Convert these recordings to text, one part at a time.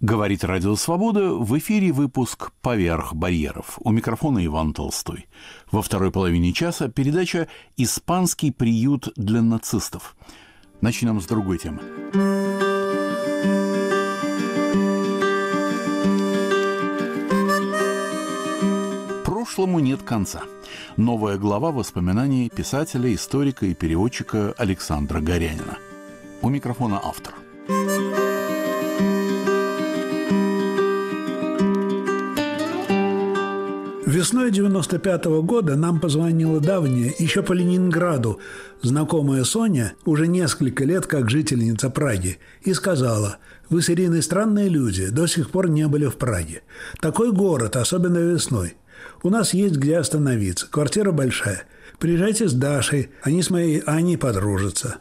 Говорит Радио Свобода, в эфире выпуск «Поверх барьеров». У микрофона Иван Толстой. Во второй половине часа передача «Испанский приют для нацистов». Начнем с другой темы. Прошлому нет конца. Новая глава воспоминаний писателя, историка и переводчика Александра Горянина. У микрофона автор. Thank Весной 95 -го года нам позвонила давняя, еще по Ленинграду, знакомая Соня, уже несколько лет как жительница Праги, и сказала, «Вы с Ириной странные люди, до сих пор не были в Праге. Такой город, особенно весной. У нас есть где остановиться, квартира большая. Приезжайте с Дашей, они с моей Аней подружатся».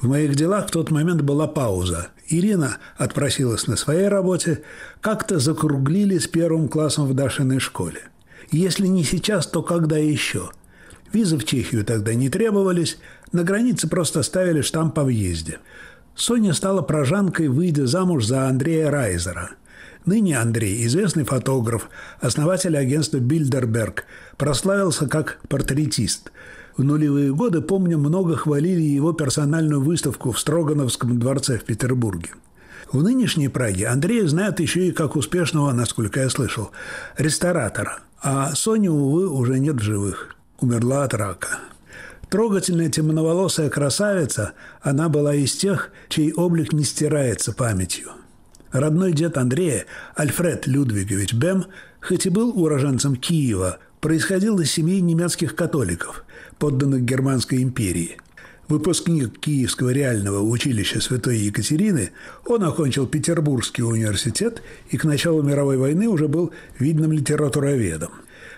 В моих делах в тот момент была пауза. Ирина отпросилась на своей работе, как-то закруглились первым классом в Дашиной школе. Если не сейчас, то когда еще? Визы в Чехию тогда не требовались, на границе просто ставили штамп по въезде. Соня стала прожанкой, выйдя замуж за Андрея Райзера. Ныне Андрей, известный фотограф, основатель агентства «Бильдерберг», прославился как портретист. В нулевые годы, помню, много хвалили его персональную выставку в Строгановском дворце в Петербурге. В нынешней Праге Андрея знают еще и как успешного, насколько я слышал, ресторатора – а Соня, увы, уже нет в живых. Умерла от рака. Трогательная темноволосая красавица, она была из тех, чей облик не стирается памятью. Родной дед Андрея, Альфред Людвигович Бем, хоть и был уроженцем Киева, происходил из семьи немецких католиков, подданных Германской империи – выпускник Киевского реального училища Святой Екатерины, он окончил Петербургский университет и к началу мировой войны уже был видным литературоведом.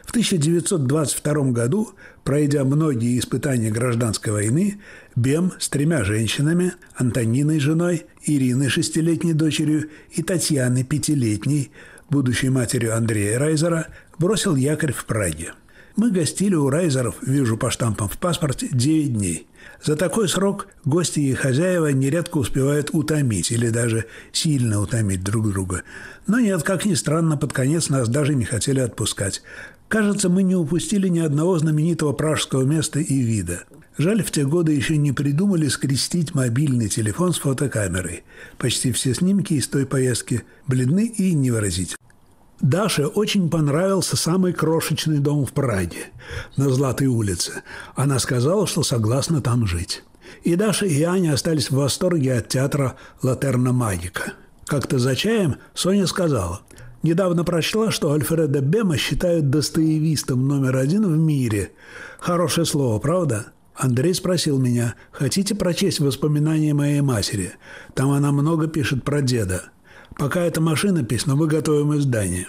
В 1922 году, пройдя многие испытания гражданской войны, Бем с тремя женщинами, Антониной женой, Ириной шестилетней дочерью и Татьяной пятилетней, будущей матерью Андрея Райзера, бросил якорь в Праге – мы гостили у райзеров, вижу по штампам в паспорте, 9 дней. За такой срок гости и хозяева нередко успевают утомить или даже сильно утомить друг друга. Но нет, как ни странно, под конец нас даже не хотели отпускать. Кажется, мы не упустили ни одного знаменитого пражского места и вида. Жаль, в те годы еще не придумали скрестить мобильный телефон с фотокамерой. Почти все снимки из той поездки бледны и невыразительны. Даше очень понравился самый крошечный дом в Праге на Златой улице. Она сказала, что согласна там жить. И Даша и Аня остались в восторге от театра «Латерна Магика». Как-то за чаем Соня сказала, «Недавно прочла, что Альфреда Бема считают достоевистом номер один в мире. Хорошее слово, правда?» Андрей спросил меня, «Хотите прочесть воспоминания моей матери? Там она много пишет про деда». Пока это машинопись, но мы готовим издание.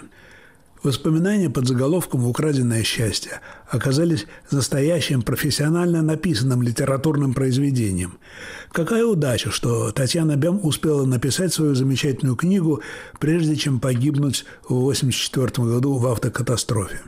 Воспоминания под заголовком «Украденное счастье» оказались настоящим профессионально написанным литературным произведением. Какая удача, что Татьяна Бем успела написать свою замечательную книгу, прежде чем погибнуть в 1984 году в автокатастрофе.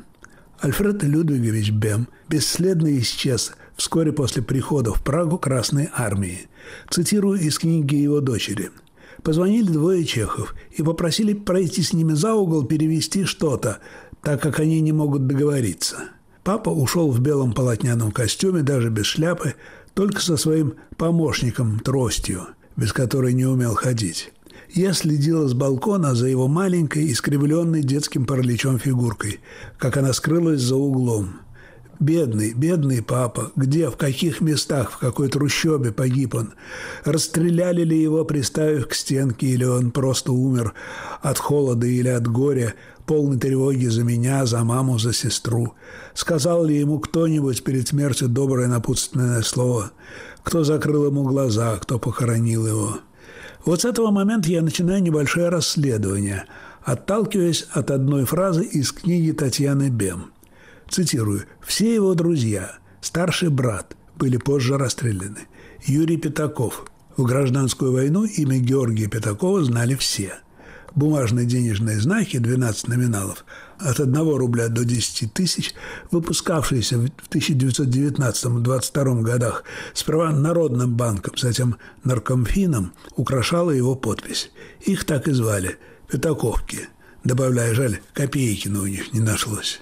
Альфред Людвигович Бем бесследно исчез вскоре после прихода в Прагу Красной Армии. Цитирую из книги его дочери – Позвонили двое чехов и попросили пройти с ними за угол, перевести что-то, так как они не могут договориться. Папа ушел в белом полотняном костюме, даже без шляпы, только со своим помощником тростью, без которой не умел ходить. Я следила с балкона за его маленькой, искривленной детским параличом фигуркой, как она скрылась за углом. Бедный, бедный папа. Где, в каких местах, в какой трущобе погиб он? Расстреляли ли его, приставив к стенке, или он просто умер от холода или от горя, полной тревоги за меня, за маму, за сестру? Сказал ли ему кто-нибудь перед смертью доброе напутственное слово? Кто закрыл ему глаза, кто похоронил его? Вот с этого момента я начинаю небольшое расследование, отталкиваясь от одной фразы из книги Татьяны Бем – Цитирую. «Все его друзья, старший брат, были позже расстреляны. Юрий Пятаков. В гражданскую войну имя Георгия Пятакова знали все. Бумажные денежные знаки, 12 номиналов, от 1 рубля до 10 тысяч, выпускавшиеся в 1919-22 годах сперва Народным банком, затем Наркомфином, украшала его подпись. Их так и звали – Пятаковки. Добавляя жаль, копейки, на у них не нашлось.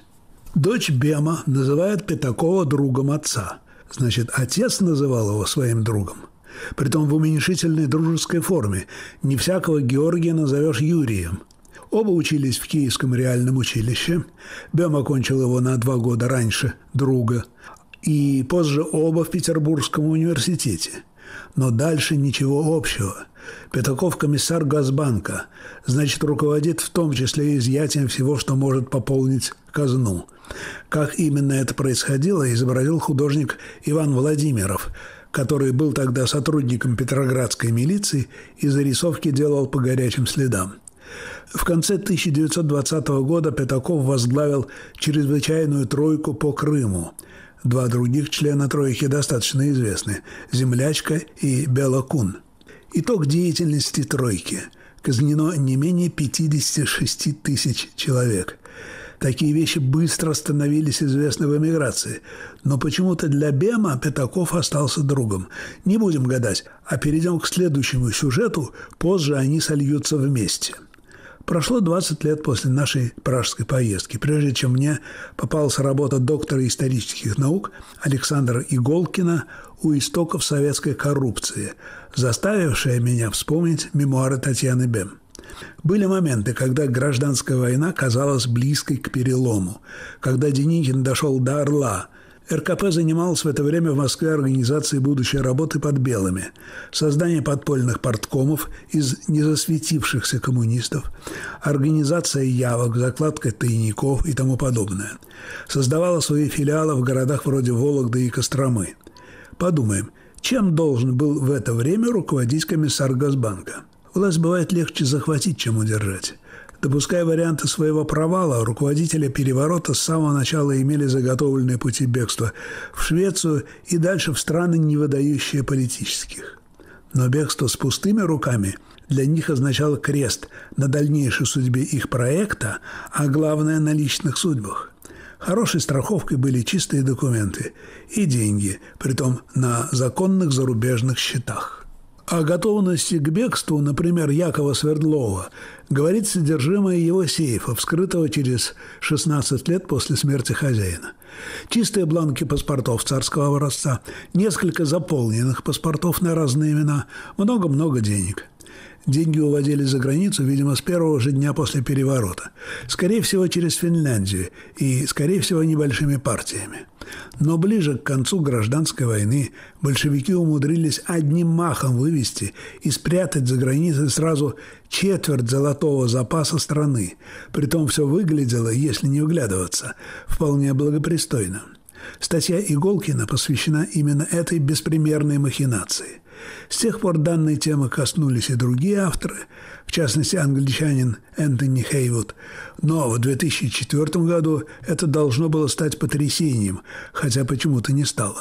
Дочь Бема называет Пятакова другом отца. Значит, отец называл его своим другом. Притом в уменьшительной дружеской форме. Не всякого Георгия назовешь Юрием. Оба учились в Киевском реальном училище. Бем окончил его на два года раньше друга. И позже оба в Петербургском университете – но дальше ничего общего. Пятаков – комиссар Газбанка, значит, руководит в том числе изъятием всего, что может пополнить казну. Как именно это происходило, изобразил художник Иван Владимиров, который был тогда сотрудником петроградской милиции и зарисовки делал по горячим следам. В конце 1920 года Пятаков возглавил чрезвычайную тройку по Крыму – Два других члена тройки достаточно известны – «Землячка» и «Белокун». Итог деятельности тройки – казнено не менее 56 тысяч человек. Такие вещи быстро становились известны в эмиграции, но почему-то для Бема Пятаков остался другом. Не будем гадать, а перейдем к следующему сюжету, позже они сольются вместе – Прошло 20 лет после нашей пражской поездки, прежде чем мне попалась работа доктора исторических наук Александра Иголкина «У истоков советской коррупции», заставившая меня вспомнить мемуары Татьяны Бем. Были моменты, когда гражданская война казалась близкой к перелому, когда Деникин дошел до Орла, РКП занималась в это время в Москве организацией будущей работы под белыми, создание подпольных порткомов из незасветившихся коммунистов, организация явок, закладка тайников и тому подобное. Создавала свои филиалы в городах вроде Вологды и Костромы. Подумаем, чем должен был в это время руководить комиссар Газбанка? Власть бывает легче захватить, чем удержать. Допуская варианты своего провала, руководители переворота с самого начала имели заготовленные пути бегства в Швецию и дальше в страны, не выдающие политических. Но бегство с пустыми руками для них означало крест на дальнейшей судьбе их проекта, а главное – на личных судьбах. Хорошей страховкой были чистые документы и деньги, притом на законных зарубежных счетах. О готовности к бегству, например, Якова Свердлова, говорит содержимое его сейфа, вскрытого через 16 лет после смерти хозяина. Чистые бланки паспортов царского образца, несколько заполненных паспортов на разные имена, много-много денег – Деньги уводили за границу, видимо, с первого же дня после переворота. Скорее всего, через Финляндию и, скорее всего, небольшими партиями. Но ближе к концу гражданской войны большевики умудрились одним махом вывести и спрятать за границей сразу четверть золотого запаса страны. Притом все выглядело, если не углядываться, вполне благопристойно. Статья Иголкина посвящена именно этой беспримерной махинации. С тех пор данной темы коснулись и другие авторы, в частности англичанин Энтони Хейвуд. Но в 2004 году это должно было стать потрясением, хотя почему-то не стало.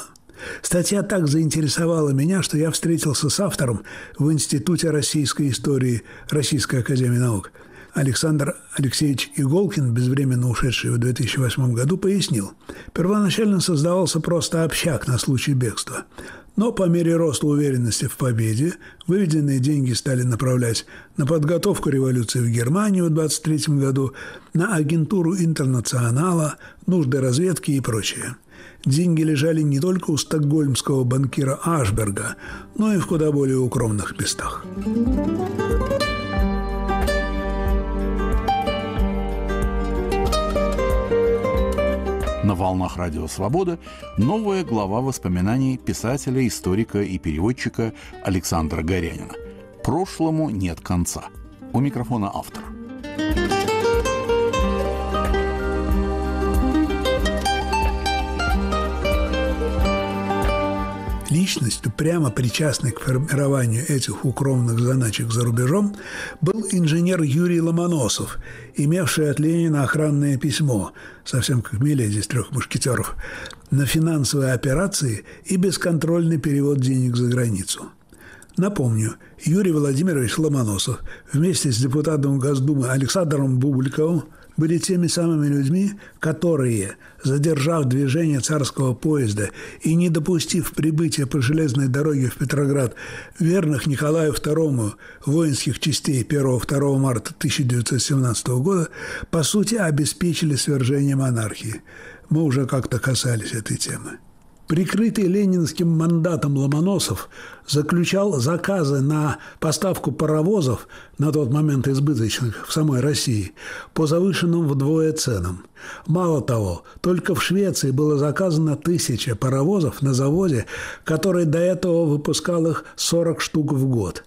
Статья так заинтересовала меня, что я встретился с автором в Институте российской истории Российской академии наук. Александр Алексеевич Иголкин, безвременно ушедший в 2008 году, пояснил, первоначально создавался просто общак на случай бегства. Но по мере роста уверенности в победе выведенные деньги стали направлять на подготовку революции в Германии в 23 году, на агентуру интернационала, нужды разведки и прочее. Деньги лежали не только у стокгольмского банкира Ашберга, но и в куда более укромных местах. на волнах Радио Свобода новая глава воспоминаний писателя, историка и переводчика Александра Горянина. Прошлому нет конца. У микрофона автор. thank you личностью, прямо причастной к формированию этих укромных заначек за рубежом, был инженер Юрий Ломоносов, имевший от Ленина охранное письмо, совсем как Миледи из «Трех мушкетеров», на финансовые операции и бесконтрольный перевод денег за границу. Напомню, Юрий Владимирович Ломоносов вместе с депутатом Госдумы Александром Бубликовым – были теми самыми людьми, которые, задержав движение царского поезда и не допустив прибытия по железной дороге в Петроград верных Николаю II воинских частей 1-2 марта 1917 года, по сути обеспечили свержение монархии. Мы уже как-то касались этой темы. Прикрытый ленинским мандатом Ломоносов заключал заказы на поставку паровозов, на тот момент избыточных в самой России, по завышенным вдвое ценам. Мало того, только в Швеции было заказано тысяча паровозов на заводе, который до этого выпускал их 40 штук в год.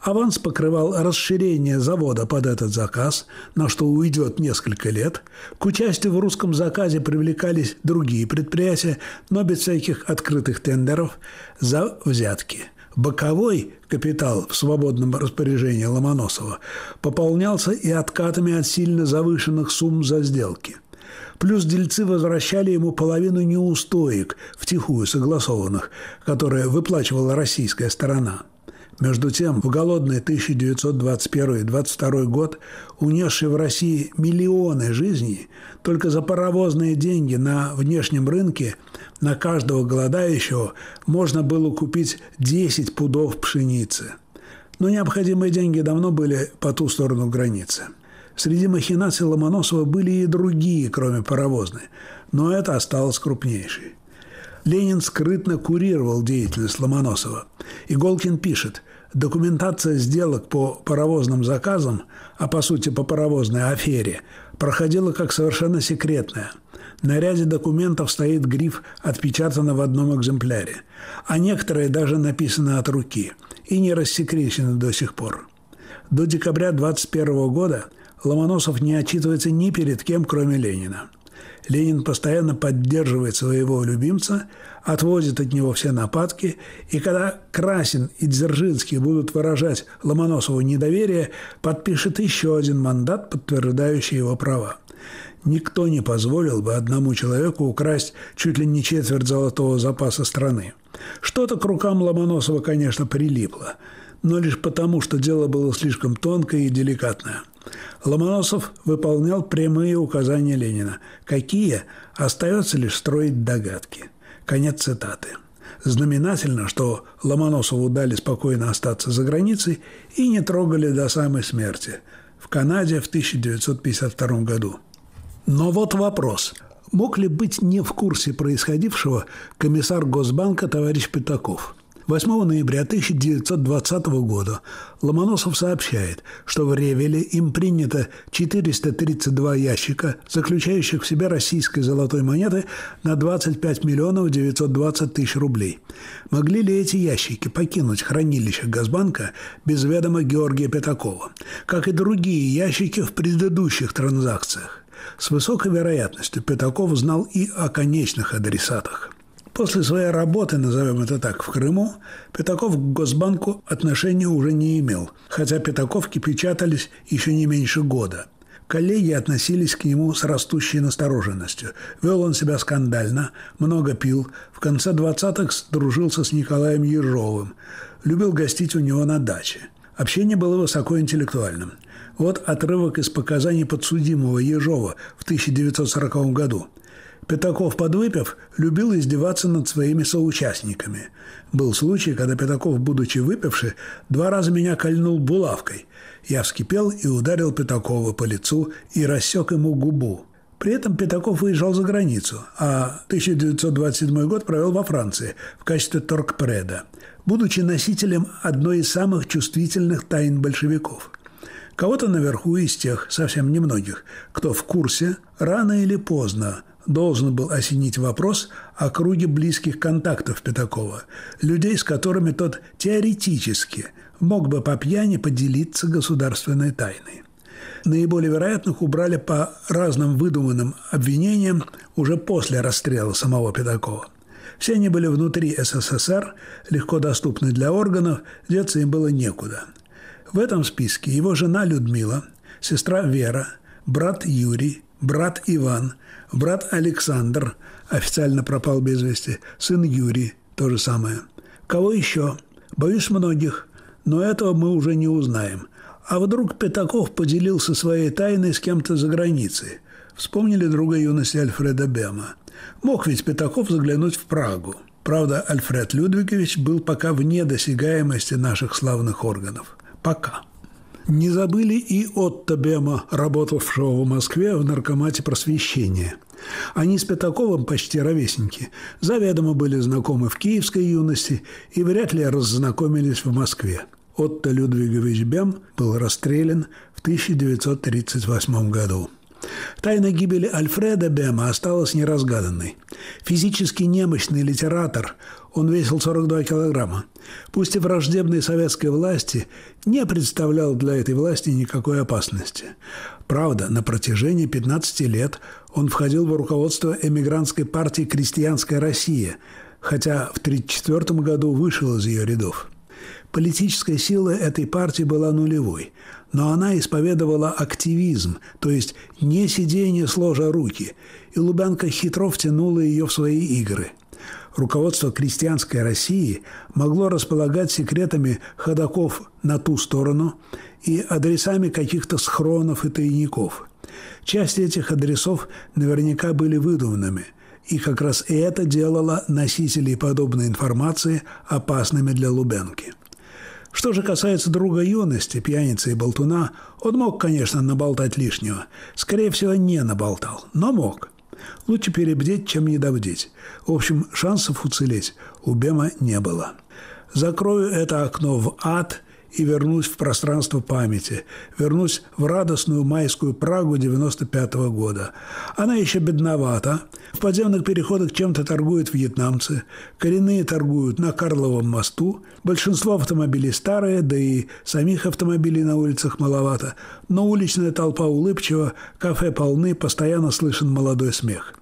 Аванс покрывал расширение завода под этот заказ, на что уйдет несколько лет. К участию в русском заказе привлекались другие предприятия, но без всяких открытых тендеров за взятки – Боковой капитал в свободном распоряжении Ломоносова пополнялся и откатами от сильно завышенных сумм за сделки. Плюс дельцы возвращали ему половину неустоек, втихую согласованных, которые выплачивала российская сторона – между тем, в голодный 1921-1922 год, унесший в России миллионы жизней, только за паровозные деньги на внешнем рынке на каждого голодающего можно было купить 10 пудов пшеницы. Но необходимые деньги давно были по ту сторону границы. Среди махинаций Ломоносова были и другие, кроме паровозной, но это осталось крупнейшей. Ленин скрытно курировал деятельность Ломоносова. Иголкин пишет, документация сделок по паровозным заказам, а по сути по паровозной афере, проходила как совершенно секретная. На ряде документов стоит гриф «Отпечатано в одном экземпляре», а некоторые даже написаны от руки и не рассекречены до сих пор. До декабря 21 года Ломоносов не отчитывается ни перед кем, кроме Ленина – Ленин постоянно поддерживает своего любимца, отводит от него все нападки, и когда Красин и Дзержинский будут выражать Ломоносову недоверие, подпишет еще один мандат, подтверждающий его права. Никто не позволил бы одному человеку украсть чуть ли не четверть золотого запаса страны. Что-то к рукам Ломоносова, конечно, прилипло, но лишь потому, что дело было слишком тонкое и деликатное – Ломоносов выполнял прямые указания Ленина. Какие? Остается лишь строить догадки. Конец цитаты. Знаменательно, что Ломоносову дали спокойно остаться за границей и не трогали до самой смерти в Канаде в 1952 году. Но вот вопрос. Мог ли быть не в курсе происходившего комиссар Госбанка товарищ Пятаков – 8 ноября 1920 года Ломоносов сообщает, что в Ревеле им принято 432 ящика, заключающих в себя российской золотой монеты на 25 миллионов 920 тысяч рублей. Могли ли эти ящики покинуть хранилище Газбанка без ведома Георгия Пятакова, как и другие ящики в предыдущих транзакциях? С высокой вероятностью Пятаков знал и о конечных адресатах. После своей работы, назовем это так, в Крыму, Пятаков к Госбанку отношения уже не имел, хотя Пятаковки печатались еще не меньше года. Коллеги относились к нему с растущей настороженностью. Вел он себя скандально, много пил, в конце 20-х дружился с Николаем Ежовым, любил гостить у него на даче. Общение было высокоинтеллектуальным. Вот отрывок из показаний подсудимого Ежова в 1940 году – Пятаков, подвыпив, любил издеваться над своими соучастниками. Был случай, когда Пятаков, будучи выпивши, два раза меня кольнул булавкой. Я вскипел и ударил Пятакова по лицу и рассек ему губу. При этом Пятаков выезжал за границу, а 1927 год провел во Франции в качестве торгпреда, будучи носителем одной из самых чувствительных тайн большевиков. Кого-то наверху из тех, совсем немногих, кто в курсе, рано или поздно – должен был осенить вопрос о круге близких контактов Пятакова, людей, с которыми тот теоретически мог бы по пьяни поделиться государственной тайной. Наиболее вероятных убрали по разным выдуманным обвинениям уже после расстрела самого Пятакова. Все они были внутри СССР, легко доступны для органов, деться им было некуда. В этом списке его жена Людмила, сестра Вера, брат Юрий, брат Иван, брат Александр официально пропал без вести, сын Юрий, то же самое. Кого еще? Боюсь многих, но этого мы уже не узнаем. А вдруг Пятаков поделился своей тайной с кем-то за границей? Вспомнили друга юности Альфреда Бема. Мог ведь Пятаков заглянуть в Прагу. Правда, Альфред Людвигович был пока вне досягаемости наших славных органов. Пока. Не забыли и Отто Бема, работавшего в Москве в наркомате просвещения. Они с Пятаковым почти ровесники, заведомо были знакомы в киевской юности и вряд ли раззнакомились в Москве. Отто Людвигович Бем был расстрелян в 1938 году. Тайна гибели Альфреда Бема осталась неразгаданной. Физически немощный литератор, он весил 42 килограмма, пусть и враждебной советской власти, не представлял для этой власти никакой опасности. Правда, на протяжении 15 лет он входил в руководство эмигрантской партии «Крестьянская Россия», хотя в 1934 году вышел из ее рядов. Политическая сила этой партии была нулевой, но она исповедовала активизм, то есть не сидение сложа руки, и Лубянка хитро втянула ее в свои игры – руководство крестьянской России могло располагать секретами ходоков на ту сторону и адресами каких-то схронов и тайников. Часть этих адресов наверняка были выдуманными, и как раз это делало носителей подобной информации опасными для Лубенки. Что же касается друга юности, пьяницы и болтуна, он мог, конечно, наболтать лишнего. Скорее всего, не наболтал, но мог. Лучше перебдеть, чем недобдеть. В общем, шансов уцелеть у Бема не было. Закрою это окно в ад – и вернусь в пространство памяти, вернусь в радостную майскую Прагу 95 -го года. Она еще бедновата. В подземных переходах чем-то торгуют вьетнамцы. Коренные торгуют на Карловом мосту. Большинство автомобилей старые, да и самих автомобилей на улицах маловато. Но уличная толпа улыбчива, кафе полны, постоянно слышен молодой смех.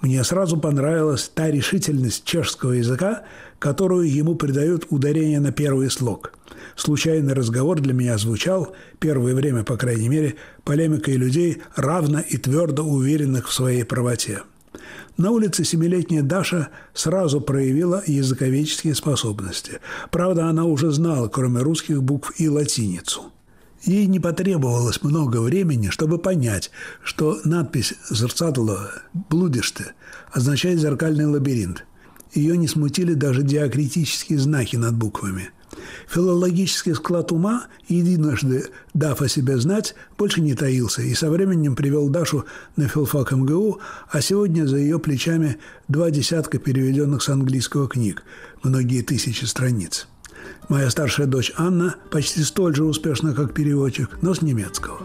Мне сразу понравилась та решительность чешского языка, которую ему придают ударение на первый слог. Случайный разговор для меня звучал, первое время, по крайней мере, полемикой людей, равно и твердо уверенных в своей правоте. На улице семилетняя Даша сразу проявила языковедческие способности. Правда, она уже знала, кроме русских букв, и латиницу. Ей не потребовалось много времени, чтобы понять, что надпись «Зерцадло блудиште» означает «зеркальный лабиринт», ее не смутили даже диакритические знаки над буквами. Филологический склад ума, единожды дав о себе знать, больше не таился и со временем привел Дашу на филфак МГУ, а сегодня за ее плечами два десятка переведенных с английского книг, многие тысячи страниц. Моя старшая дочь Анна почти столь же успешна, как переводчик, но с немецкого.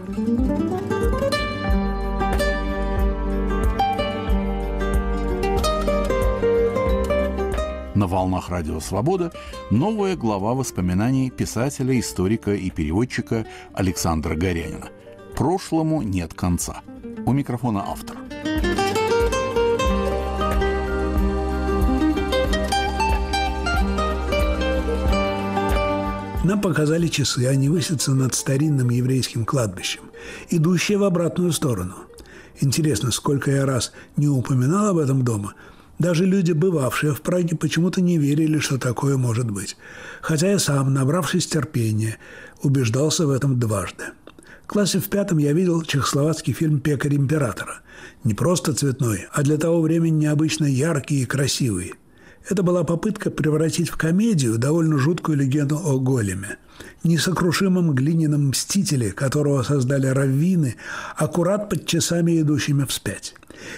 на волнах Радио Свобода новая глава воспоминаний писателя, историка и переводчика Александра Горянина. Прошлому нет конца. У микрофона автор. Нам показали часы, они высятся над старинным еврейским кладбищем, идущие в обратную сторону. Интересно, сколько я раз не упоминал об этом дома – даже люди, бывавшие в Праге, почему-то не верили, что такое может быть. Хотя я сам, набравшись терпения, убеждался в этом дважды. В классе в пятом я видел чехословацкий фильм «Пекарь императора». Не просто цветной, а для того времени необычно яркий и красивый. Это была попытка превратить в комедию довольно жуткую легенду о големе. Несокрушимом глиняном мстителе, которого создали раввины, аккурат под часами идущими вспять.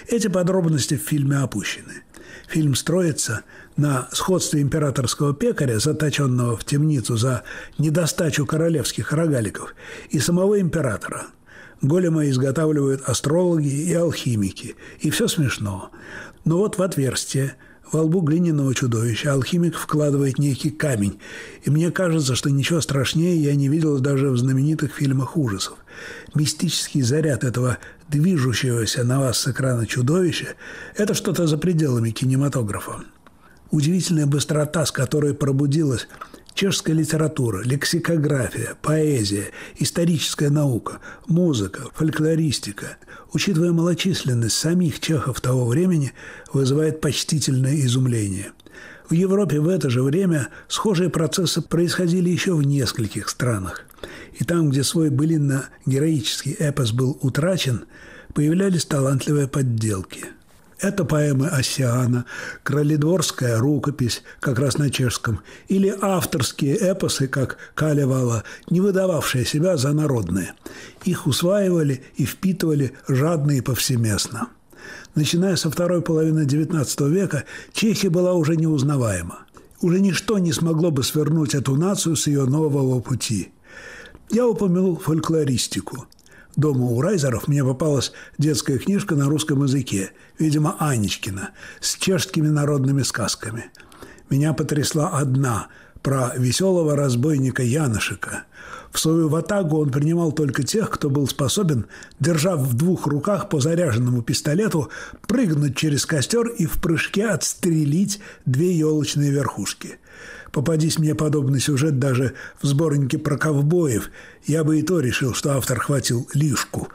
Эти подробности в фильме опущены. Фильм строится на сходстве императорского пекаря, заточенного в темницу за недостачу королевских рогаликов, и самого императора. Голема изготавливают астрологи и алхимики, и все смешно. Но вот в отверстие – во лбу глиняного чудовища алхимик вкладывает некий камень, и мне кажется, что ничего страшнее я не видел даже в знаменитых фильмах ужасов. Мистический заряд этого движущегося на вас с экрана чудовища – это что-то за пределами кинематографа. Удивительная быстрота, с которой пробудилась Чешская литература, лексикография, поэзия, историческая наука, музыка, фольклористика, учитывая малочисленность самих чехов того времени, вызывает почтительное изумление. В Европе в это же время схожие процессы происходили еще в нескольких странах. И там, где свой былинно-героический эпос был утрачен, появлялись талантливые подделки – это поэмы Осиана, Кролидворская рукопись, как раз на чешском, или авторские эпосы, как Калевала, не выдававшие себя за народные. Их усваивали и впитывали жадно и повсеместно. Начиная со второй половины XIX века, Чехия была уже неузнаваема. Уже ничто не смогло бы свернуть эту нацию с ее нового пути. Я упомянул фольклористику – дома у Райзеров мне попалась детская книжка на русском языке, видимо, Анечкина, с чешскими народными сказками. Меня потрясла одна про веселого разбойника Янышика – в свою ватагу он принимал только тех, кто был способен, держав в двух руках по заряженному пистолету, прыгнуть через костер и в прыжке отстрелить две елочные верхушки. Попадись мне подобный сюжет даже в сборнике про ковбоев, я бы и то решил, что автор хватил лишку.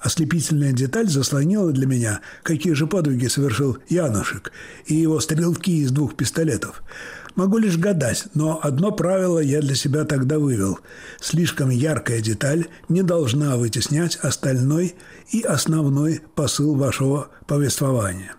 Ослепительная деталь заслонила для меня, какие же подвиги совершил Янушек и его стрелки из двух пистолетов. Могу лишь гадать, но одно правило я для себя тогда вывел. Слишком яркая деталь не должна вытеснять остальной и основной посыл вашего повествования.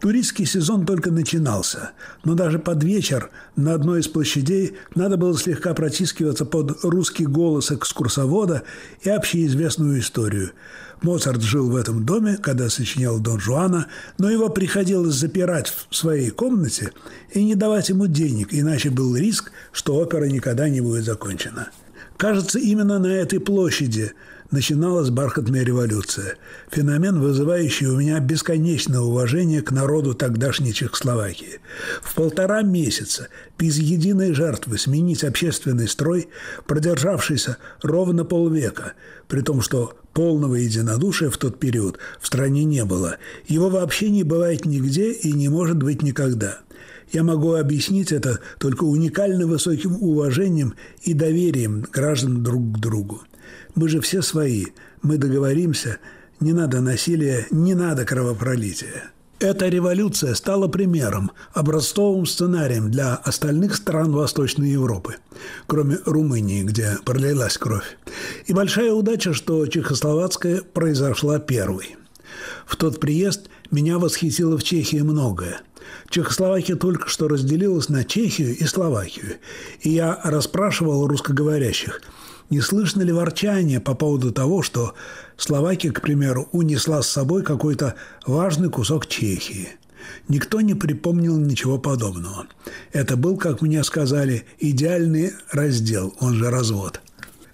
Туристский сезон только начинался, но даже под вечер на одной из площадей надо было слегка протискиваться под русский голос экскурсовода и общеизвестную историю – Моцарт жил в этом доме, когда сочинял Дон Жуана, но его приходилось запирать в своей комнате и не давать ему денег, иначе был риск, что опера никогда не будет закончена. Кажется, именно на этой площади начиналась бархатная революция. Феномен, вызывающий у меня бесконечное уважение к народу тогдашней Чехословакии. В полтора месяца без единой жертвы сменить общественный строй, продержавшийся ровно полвека, при том, что полного единодушия в тот период в стране не было. Его вообще не бывает нигде и не может быть никогда. Я могу объяснить это только уникально высоким уважением и доверием граждан друг к другу. Мы же все свои. Мы договоримся. Не надо насилия, не надо кровопролития. Эта революция стала примером, образцовым сценарием для остальных стран Восточной Европы, кроме Румынии, где пролилась кровь. И большая удача, что Чехословацкая произошла первой. В тот приезд меня восхитило в Чехии многое. Чехословакия только что разделилась на Чехию и Словакию, и я расспрашивал русскоговорящих – не слышно ли ворчания по поводу того, что Словакия, к примеру, унесла с собой какой-то важный кусок Чехии? Никто не припомнил ничего подобного. Это был, как мне сказали, идеальный раздел, он же развод.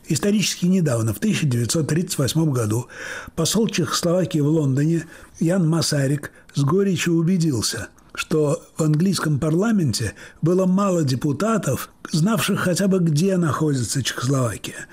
Исторически недавно, в 1938 году, посол Чехословакии в Лондоне Ян Масарик с горечью убедился, что в английском парламенте было мало депутатов, знавших хотя бы где находится Чехословакия.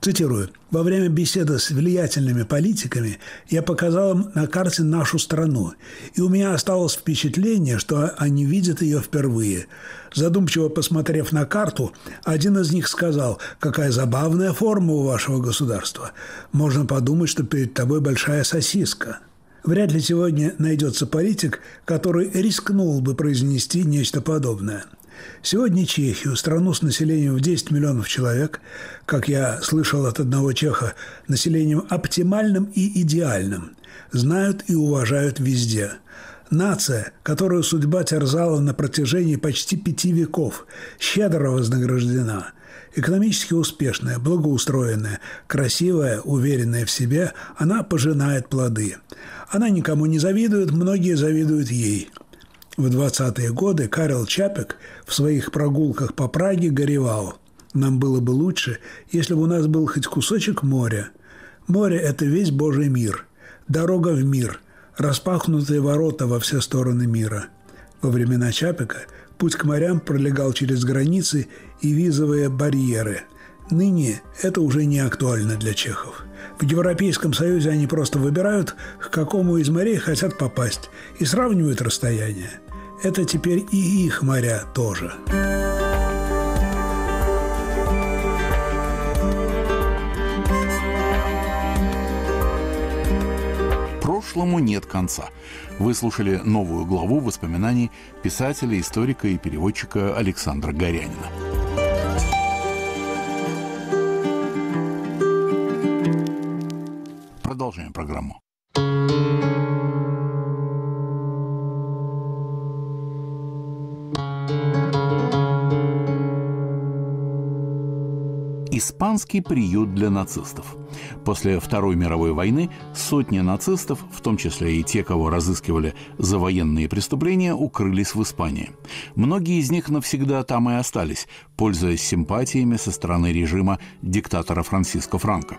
Цитирую. «Во время беседы с влиятельными политиками я показал им на карте нашу страну, и у меня осталось впечатление, что они видят ее впервые. Задумчиво посмотрев на карту, один из них сказал, какая забавная форма у вашего государства. Можно подумать, что перед тобой большая сосиска». Вряд ли сегодня найдется политик, который рискнул бы произнести нечто подобное. Сегодня Чехию, страну с населением в 10 миллионов человек, как я слышал от одного чеха, населением оптимальным и идеальным, знают и уважают везде. Нация, которую судьба терзала на протяжении почти пяти веков, щедро вознаграждена – Экономически успешная, благоустроенная, красивая, уверенная в себе, она пожинает плоды. Она никому не завидует, многие завидуют ей. В 20-е годы Карл Чапек в своих прогулках по Праге горевал. Нам было бы лучше, если бы у нас был хоть кусочек моря. Море – это весь Божий мир. Дорога в мир. Распахнутые ворота во все стороны мира. Во времена Чапека – Путь к морям пролегал через границы и визовые барьеры. Ныне это уже не актуально для чехов. В Европейском Союзе они просто выбирают, к какому из морей хотят попасть, и сравнивают расстояние. Это теперь и их моря тоже. прошлому нет конца. Вы слушали новую главу воспоминаний писателя, историка и переводчика Александра Горянина. Продолжаем программу. испанский приют для нацистов. После Второй мировой войны сотни нацистов, в том числе и те, кого разыскивали за военные преступления, укрылись в Испании. Многие из них навсегда там и остались, пользуясь симпатиями со стороны режима диктатора Франциско Франко.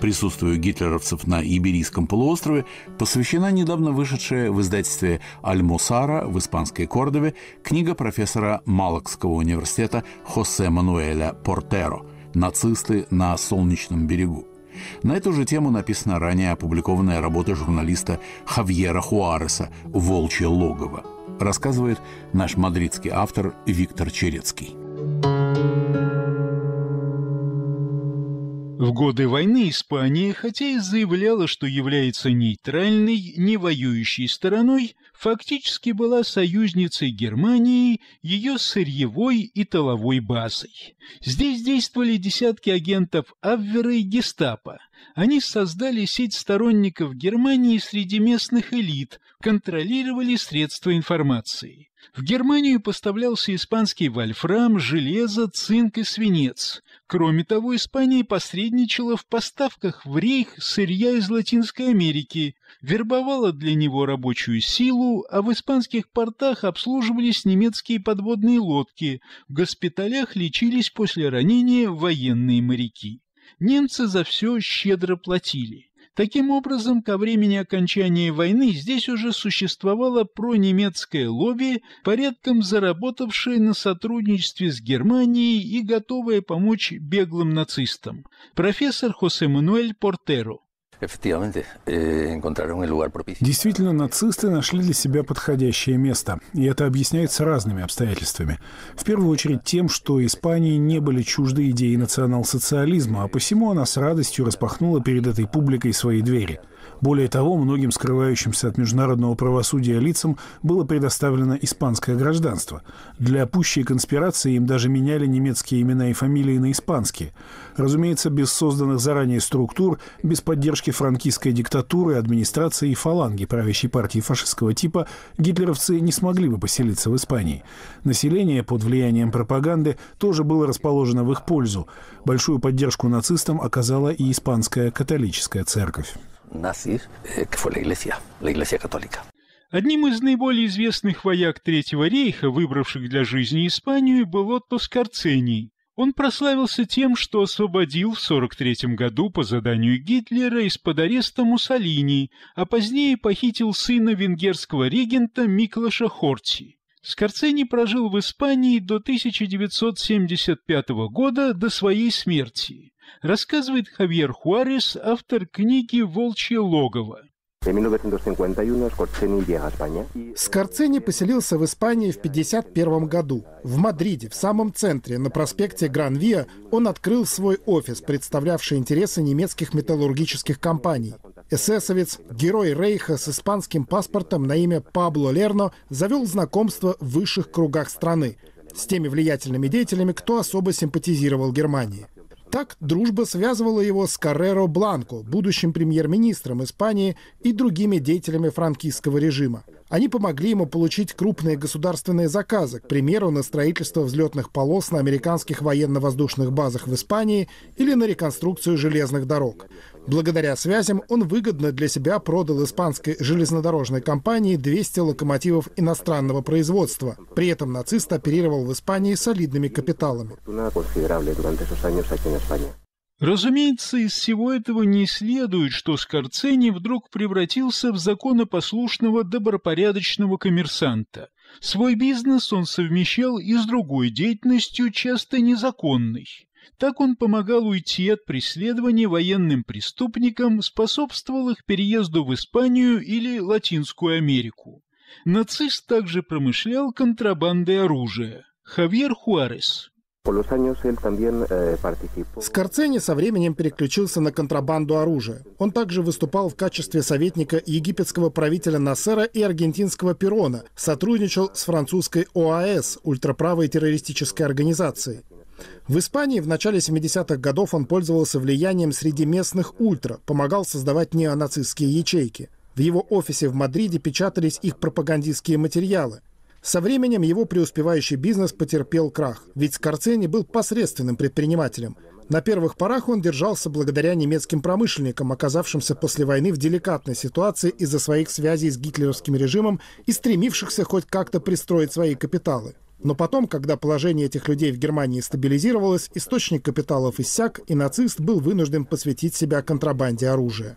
Присутствию гитлеровцев на Иберийском полуострове посвящена недавно вышедшая в издательстве Альмосара в испанской Кордове книга профессора Малокского университета Хосе Мануэля Портеро – «Нацисты на Солнечном берегу». На эту же тему написана ранее опубликованная работа журналиста Хавьера Хуареса «Волчье логово», рассказывает наш мадридский автор Виктор Черецкий. В годы войны Испания, хотя и заявляла, что является нейтральной, не воюющей стороной, фактически была союзницей Германии, ее сырьевой и толовой базой. Здесь действовали десятки агентов Абвера и Гестапо, они создали сеть сторонников Германии среди местных элит, контролировали средства информации. В Германию поставлялся испанский вольфрам, железо, цинк и свинец. Кроме того, Испания посредничала в поставках в рейх сырья из Латинской Америки, вербовала для него рабочую силу, а в испанских портах обслуживались немецкие подводные лодки, в госпиталях лечились после ранения военные моряки немцы за все щедро платили. Таким образом, ко времени окончания войны здесь уже существовало пронемецкое лобби, порядком заработавшее на сотрудничестве с Германией и готовое помочь беглым нацистам. Профессор Хосе Мануэль Портеро Eh, Действительно, нацисты нашли для себя подходящее место, и это объясняется разными обстоятельствами. В первую очередь тем, что Испании не были чужды идеи национал-социализма, а посему она с радостью распахнула перед этой публикой свои двери – более того, многим скрывающимся от международного правосудия лицам было предоставлено испанское гражданство. Для пущей конспирации им даже меняли немецкие имена и фамилии на испанские. Разумеется, без созданных заранее структур, без поддержки франкистской диктатуры, администрации и фаланги правящей партии фашистского типа гитлеровцы не смогли бы поселиться в Испании. Население под влиянием пропаганды тоже было расположено в их пользу. Большую поддержку нацистам оказала и испанская католическая церковь nazis, э, que fue la Iglesia, la Iglesia Católica. Одним из наиболее известных вояк Третьего рейха, выбравших для жизни Испанию, был Отто Скорцений. Он прославился тем, что освободил в 1943 году по заданию Гитлера из-под ареста Муссолини, а позднее похитил сына венгерского регента Миклаша Хорти. Скорцени прожил в Испании до 1975 года, до своей смерти рассказывает Хавьер Хуарес, автор книги «Волчье логово». Скорцени поселился в Испании в 1951 году. В Мадриде, в самом центре, на проспекте Гран-Виа он открыл свой офис, представлявший интересы немецких металлургических компаний. Эсэсовец, герой Рейха с испанским паспортом на имя Пабло Лерно, завел знакомство в высших кругах страны с теми влиятельными деятелями, кто особо симпатизировал Германии. Так, дружба связывала его с Карреро Бланко, будущим премьер-министром Испании и другими деятелями франкийского режима. Они помогли ему получить крупные государственные заказы, к примеру, на строительство взлетных полос на американских военно-воздушных базах в Испании или на реконструкцию железных дорог. Благодаря связям он выгодно для себя продал испанской железнодорожной компании 200 локомотивов иностранного производства. При этом нацист оперировал в Испании солидными капиталами. Разумеется, из всего этого не следует, что Скорцени вдруг превратился в законопослушного добропорядочного коммерсанта. Свой бизнес он совмещал и с другой деятельностью, часто незаконной. Так он помогал уйти от преследования военным преступникам, способствовал их переезду в Испанию или Латинскую Америку. Нацист также промышлял контрабандой оружия. Хавьер Хуарес. Eh, Скорцени со временем переключился на контрабанду оружия. Он также выступал в качестве советника египетского правителя Насера и аргентинского Перона, сотрудничал с французской ОАС, ультраправой террористической организацией. В Испании в начале 70-х годов он пользовался влиянием среди местных ультра, помогал создавать неонацистские ячейки. В его офисе в Мадриде печатались их пропагандистские материалы. Со временем его преуспевающий бизнес потерпел крах, ведь Скорцени был посредственным предпринимателем. На первых порах он держался благодаря немецким промышленникам, оказавшимся после войны в деликатной ситуации из-за своих связей с гитлеровским режимом и стремившихся хоть как-то пристроить свои капиталы. Но потом, когда положение этих людей в Германии стабилизировалось, источник капиталов иссяк, и нацист был вынужден посвятить себя контрабанде оружия.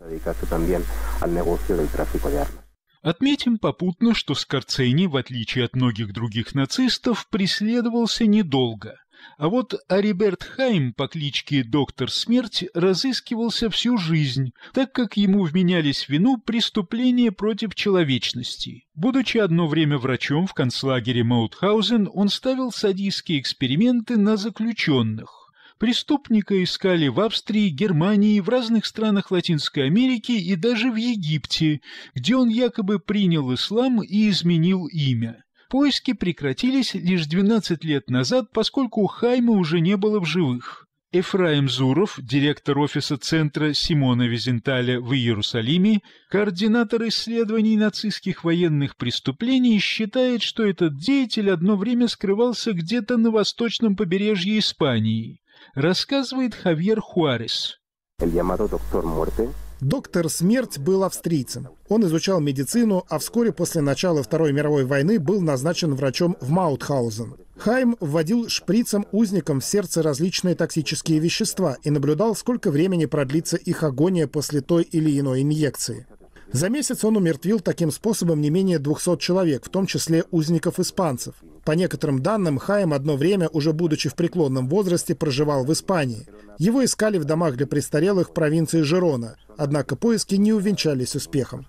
Отметим попутно, что Скорцени, в отличие от многих других нацистов, преследовался недолго – а вот Ариберт Хайм по кличке Доктор Смерть разыскивался всю жизнь, так как ему вменялись в вину преступления против человечности. Будучи одно время врачом в концлагере Маутхаузен, он ставил садистские эксперименты на заключенных. Преступника искали в Австрии, Германии, в разных странах Латинской Америки и даже в Египте, где он якобы принял ислам и изменил имя. Поиски прекратились лишь 12 лет назад, поскольку Хайма уже не было в живых. Эфраим Зуров, директор офиса Центра Симона Визенталя в Иерусалиме, координатор исследований нацистских военных преступлений, считает, что этот деятель одно время скрывался где-то на восточном побережье Испании, рассказывает Хавьер Хуарес. El llamado Doctor Muerte Доктор Смерть был австрийцем. Он изучал медицину, а вскоре после начала Второй мировой войны был назначен врачом в Маутхаузен. Хайм вводил шприцем-узникам в сердце различные токсические вещества и наблюдал, сколько времени продлится их агония после той или иной инъекции. За месяц он умертвил таким способом не менее 200 человек, в том числе узников-испанцев. По некоторым данным, Хайм одно время, уже будучи в преклонном возрасте, проживал в Испании. Его искали в домах для престарелых в провинции Жирона, однако поиски не увенчались успехом.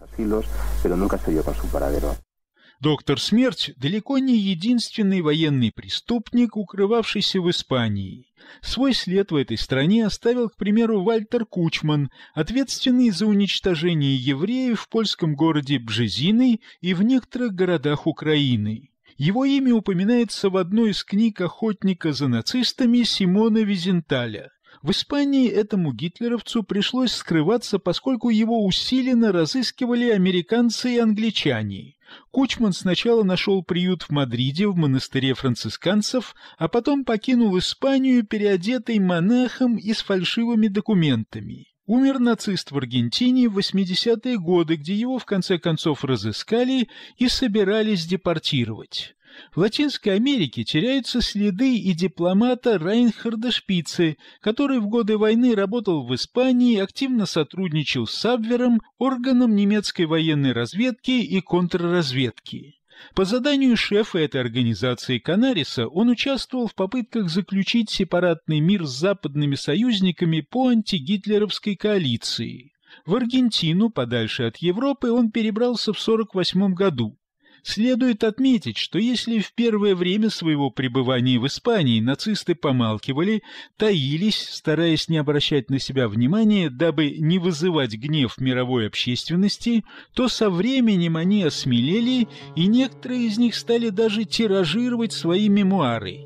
Доктор Смерть далеко не единственный военный преступник, укрывавшийся в Испании. Свой след в этой стране оставил, к примеру, Вальтер Кучман, ответственный за уничтожение евреев в польском городе Бжезины и в некоторых городах Украины. Его имя упоминается в одной из книг охотника за нацистами Симона Визенталя. В Испании этому гитлеровцу пришлось скрываться, поскольку его усиленно разыскивали американцы и англичане. Кучман сначала нашел приют в Мадриде в монастыре францисканцев, а потом покинул Испанию переодетый монахом и с фальшивыми документами. Умер нацист в Аргентине в 80-е годы, где его в конце концов разыскали и собирались депортировать. В Латинской Америке теряются следы и дипломата Райнхарда Шпицы, который в годы войны работал в Испании, активно сотрудничал с Абвером, органом немецкой военной разведки и контрразведки. По заданию шефа этой организации Канариса он участвовал в попытках заключить сепаратный мир с западными союзниками по антигитлеровской коалиции. В Аргентину, подальше от Европы, он перебрался в 1948 году. Следует отметить, что если в первое время своего пребывания в Испании нацисты помалкивали, таились, стараясь не обращать на себя внимания, дабы не вызывать гнев мировой общественности, то со временем они осмелели, и некоторые из них стали даже тиражировать свои мемуары.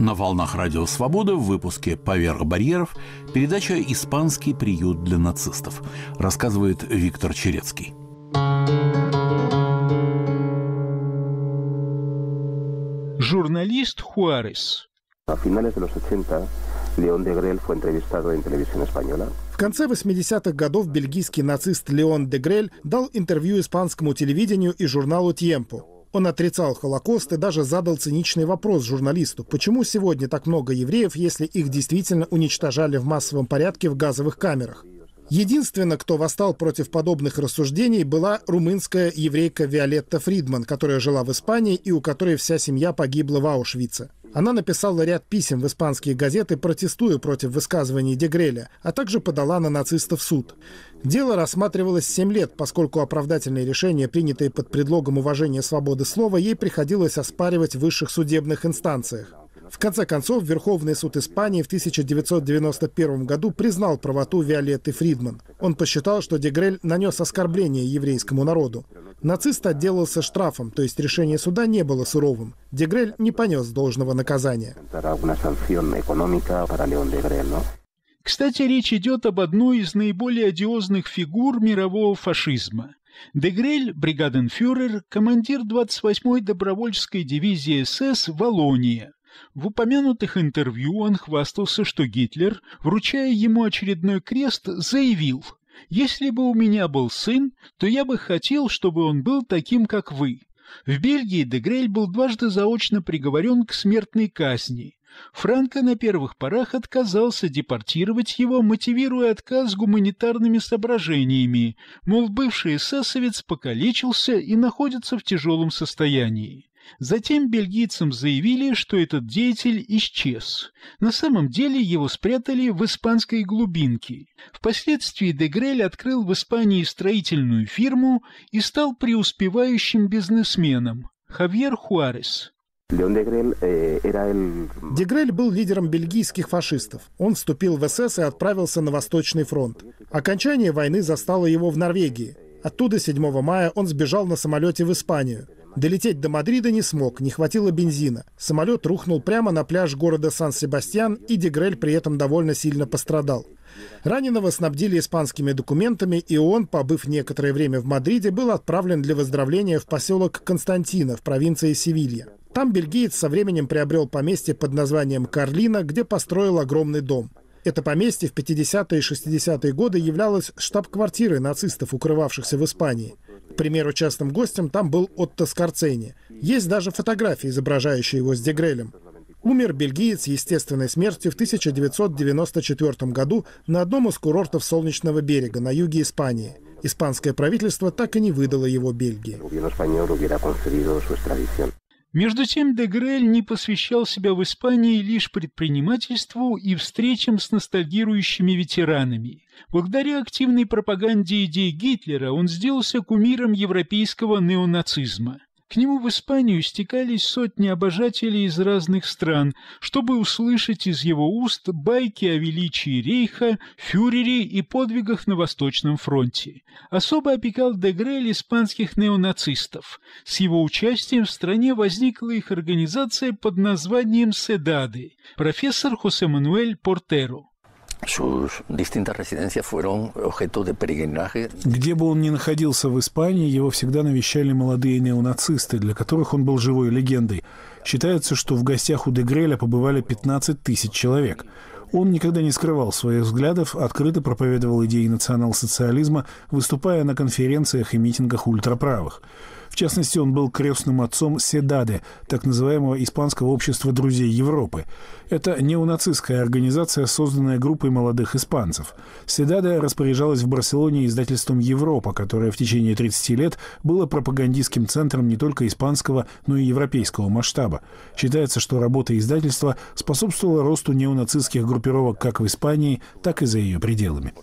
На волнах Радио Свобода в выпуске «Поверх барьеров» передача «Испанский приют для нацистов», рассказывает Виктор Черецкий. Журналист Хуарес. В конце 80-х годов бельгийский нацист Леон де Грель дал интервью испанскому телевидению и журналу «Тьемпо». Он отрицал Холокост и даже задал циничный вопрос журналисту, почему сегодня так много евреев, если их действительно уничтожали в массовом порядке в газовых камерах. Единственно, кто восстал против подобных рассуждений, была румынская еврейка Виолетта Фридман, которая жила в Испании и у которой вся семья погибла в Аушвице. Она написала ряд писем в испанские газеты, протестуя против высказываний Дегреля, а также подала на нацистов в суд. Дело рассматривалось 7 лет, поскольку оправдательные решения, принятые под предлогом уважения свободы слова, ей приходилось оспаривать в высших судебных инстанциях. В конце концов, Верховный суд Испании в 1991 году признал правоту Виолетты Фридман. Он посчитал, что Дегрель нанес оскорбление еврейскому народу. Нацист отделался штрафом, то есть решение суда не было суровым. Дегрель не понес должного наказания. Кстати, речь идет об одной из наиболее одиозных фигур мирового фашизма. Дегрель, бригаденфюрер, командир 28-й добровольческой дивизии СС «Волония». В упомянутых интервью он хвастался, что Гитлер, вручая ему очередной крест, заявил «Если бы у меня был сын, то я бы хотел, чтобы он был таким, как вы». В Бельгии Дегрель был дважды заочно приговорен к смертной казни. Франко на первых порах отказался депортировать его, мотивируя отказ гуманитарными соображениями, мол, бывший эсэсовец покалечился и находится в тяжелом состоянии. Затем бельгийцам заявили, что этот деятель исчез. На самом деле его спрятали в испанской глубинке. Впоследствии Дегрель открыл в Испании строительную фирму и стал преуспевающим бизнесменом. Хавьер Хуарес. Дегрель э, был лидером бельгийских фашистов. Он вступил в СС и отправился на Восточный фронт. Окончание войны застало его в Норвегии. Оттуда 7 мая он сбежал на самолете в Испанию. Долететь до Мадрида не смог, не хватило бензина. Самолет рухнул прямо на пляж города Сан-Себастьян, и Дегрель при этом довольно сильно пострадал. Раненого снабдили испанскими документами, и он, побыв некоторое время в Мадриде, был отправлен для выздоровления в поселок Константина в провинции Севилья. Там бельгиец со временем приобрел поместье под названием Карлина, где построил огромный дом. Это поместье в 50-е и 60-е годы являлось штаб-квартирой нацистов, укрывавшихся в Испании. К примеру, частным гостем там был Отто Скорцени. Есть даже фотографии, изображающие его с Дегрелем. Умер бельгиец естественной смертью в 1994 году на одном из курортов Солнечного берега на юге Испании. Испанское правительство так и не выдало его Бельгии. Между тем, Дегрель не посвящал себя в Испании лишь предпринимательству и встречам с ностальгирующими ветеранами. Благодаря активной пропаганде идей Гитлера он сделался кумиром европейского неонацизма. К нему в Испанию стекались сотни обожателей из разных стран, чтобы услышать из его уст байки о величии рейха, фюрере и подвигах на Восточном фронте. Особо опекал Дегрель испанских неонацистов. С его участием в стране возникла их организация под названием «Седады» профессор Хосе Мануэль Портеро. Sus distintas residencias fueron objetos de peregrinaje. Где бы он ни находился в Испании, его всегда навещали молодые неонацисты, для которых он был живой легендой. Считается, что в гостях у Дегреля побывали 15 тысяч человек. Он никогда не скрывал своих взглядов, открыто проповедовал идеи национал-социализма, выступая на конференциях и митингах ультраправых. В частности, он был крестным отцом Седаде, так называемого Испанского общества друзей Европы. Это неонацистская организация, созданная группой молодых испанцев. Седаде распоряжалась в Барселоне издательством «Европа», которое в течение 30 лет было пропагандистским центром не только испанского, но и европейского масштаба. Считается, что работа издательства способствовала росту неонацистских группировок как в Испании, так и за ее пределами.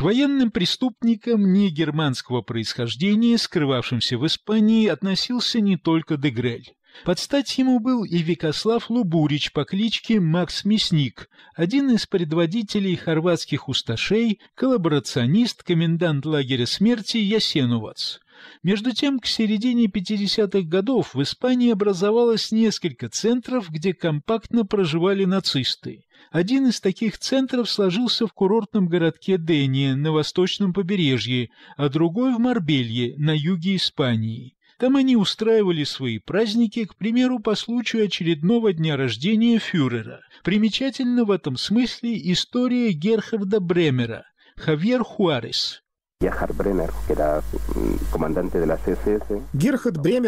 К военным преступникам не германского происхождения, скрывавшимся в Испании, относился не только Дегрель. Под стать ему был и Викослав Лубурич по кличке Макс Мясник, один из предводителей хорватских усташей, коллаборационист, комендант лагеря смерти Ясенувац. Между тем, к середине 50-х годов в Испании образовалось несколько центров, где компактно проживали нацисты. Один из таких центров сложился в курортном городке Дени на восточном побережье, а другой в Марбелье на юге Испании. Там они устраивали свои праздники, к примеру, по случаю очередного дня рождения фюрера. Примечательна в этом смысле история Герхарда Бремера. Хавьер Хуарес, Герхард Бремер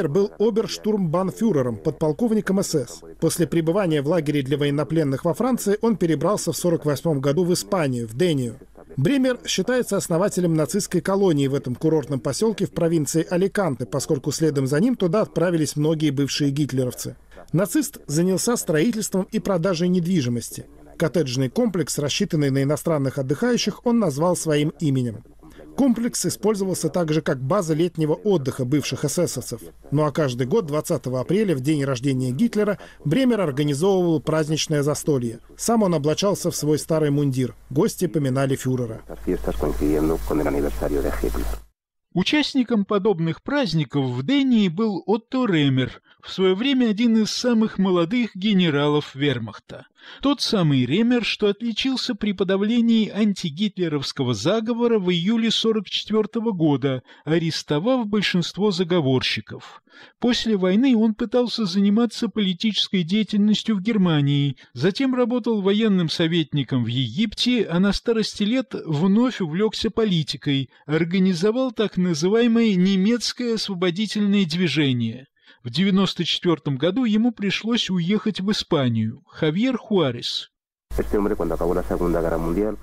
mm, был оберштурмбанфюрером, подполковником СС. После пребывания в лагере для военнопленных во Франции он перебрался в 1948 году в Испанию, в Дению. Бремер считается основателем нацистской колонии в этом курортном поселке в провинции Аликанте, поскольку следом за ним туда отправились многие бывшие гитлеровцы. Нацист занялся строительством и продажей недвижимости. Коттеджный комплекс, рассчитанный на иностранных отдыхающих, он назвал своим именем. Комплекс использовался также как база летнего отдыха бывших эсэсовцев. Ну а каждый год, 20 апреля, в день рождения Гитлера, Бремер организовывал праздничное застолье. Сам он облачался в свой старый мундир. Гости поминали фюрера. Участником подобных праздников в Дении был Отто Ремер, в свое время один из самых молодых генералов вермахта. Тот самый Ремер, что отличился при подавлении антигитлеровского заговора в июле 44 -го года, арестовав большинство заговорщиков. После войны он пытался заниматься политической деятельностью в Германии, затем работал военным советником в Египте, а на старости лет вновь увлекся политикой, организовал так называемое немецкое освободительное движение – в 1994 году ему пришлось уехать в Испанию. Хавьер Хуарес.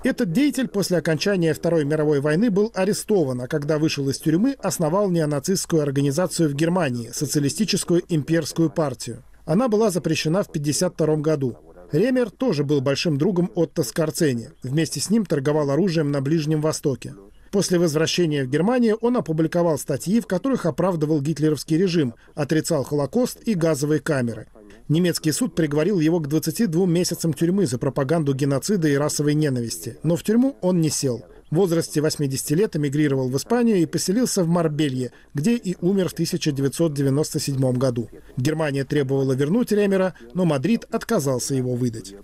Этот деятель после окончания Второй мировой войны был арестован, а когда вышел из тюрьмы, основал неонацистскую организацию в Германии, социалистическую имперскую партию. Она была запрещена в 1952 году. Ремер тоже был большим другом Отто Скорцени. Вместе с ним торговал оружием на Ближнем Востоке. После возвращения в Германию он опубликовал статьи, в которых оправдывал гитлеровский режим, отрицал Холокост и газовые камеры. Немецкий суд приговорил его к 22 месяцам тюрьмы за пропаганду геноцида и расовой ненависти, но в тюрьму он не сел. В возрасте 80 лет эмигрировал в Испанию и поселился в Марбелье, где и умер в 1997 году. Германия требовала вернуть Ремера, но Мадрид отказался его выдать.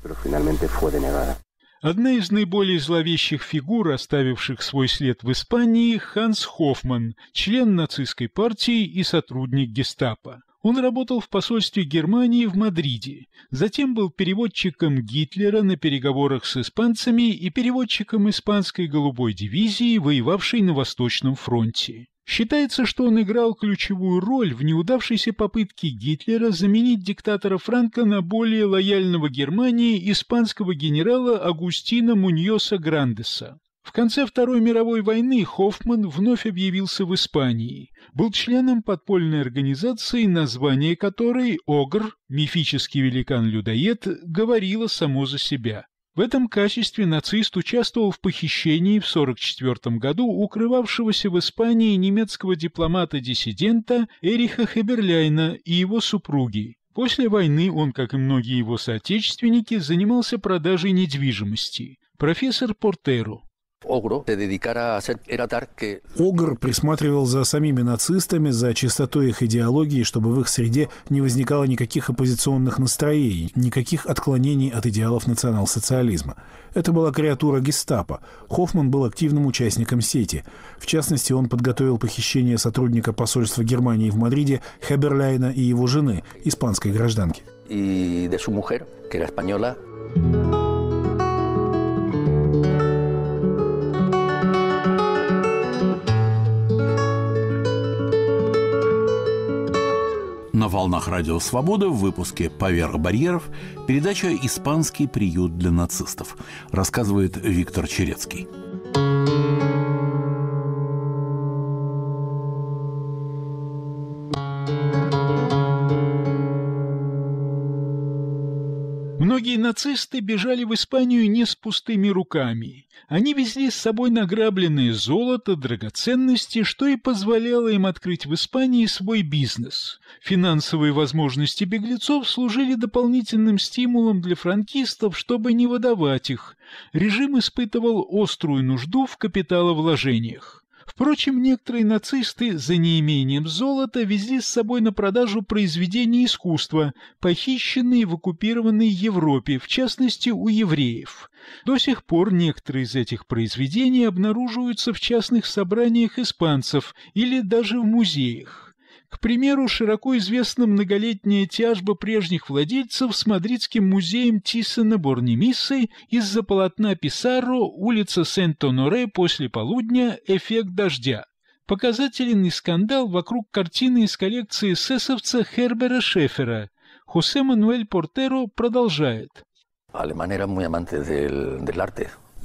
Одна из наиболее зловещих фигур, оставивших свой след в Испании, Ханс Хоффман, член нацистской партии и сотрудник гестапо. Он работал в посольстве Германии в Мадриде, затем был переводчиком Гитлера на переговорах с испанцами и переводчиком испанской голубой дивизии, воевавшей на Восточном фронте. Считается, что он играл ключевую роль в неудавшейся попытке Гитлера заменить диктатора Франка на более лояльного Германии испанского генерала Агустина Муньоса Грандеса. В конце Второй мировой войны Хоффман вновь объявился в Испании, был членом подпольной организации, название которой «Огр», мифический великан-людоед, говорило само за себя. В этом качестве нацист участвовал в похищении в 1944 году укрывавшегося в Испании немецкого дипломата-диссидента Эриха Хеберляйна и его супруги. После войны он, как и многие его соотечественники, занимался продажей недвижимости. Профессор Портеро Огр присматривал за самими нацистами, за чистотой их идеологии, чтобы в их среде не возникало никаких оппозиционных настроений, никаких отклонений от идеалов национал-социализма. Это была креатура гестапо. Хоффман был активным участником сети. В частности, он подготовил похищение сотрудника посольства Германии в Мадриде Хеберляйна и его жены, испанской гражданки. И de su mujer, que era española. на волнах Радио Свобода в выпуске «Поверх барьеров» передача «Испанский приют для нацистов», рассказывает Виктор Черецкий. Многие нацисты бежали в Испанию не с пустыми руками. Они везли с собой награбленное золото, драгоценности, что и позволяло им открыть в Испании свой бизнес. Финансовые возможности беглецов служили дополнительным стимулом для франкистов, чтобы не выдавать их. Режим испытывал острую нужду в капиталовложениях. Впрочем, некоторые нацисты за неимением золота везли с собой на продажу произведения искусства, похищенные в оккупированной Европе, в частности у евреев. До сих пор некоторые из этих произведений обнаруживаются в частных собраниях испанцев или даже в музеях. К примеру, широко известна многолетняя тяжба прежних владельцев с Мадридским музеем Тиссена Борнемиссы из-за полотна Писарро улица Сент-Оноре после полудня «Эффект дождя». Показательный скандал вокруг картины из коллекции эсэсовца Хербера Шефера. Хосе Мануэль Портеро продолжает. Alemania а, era muy amante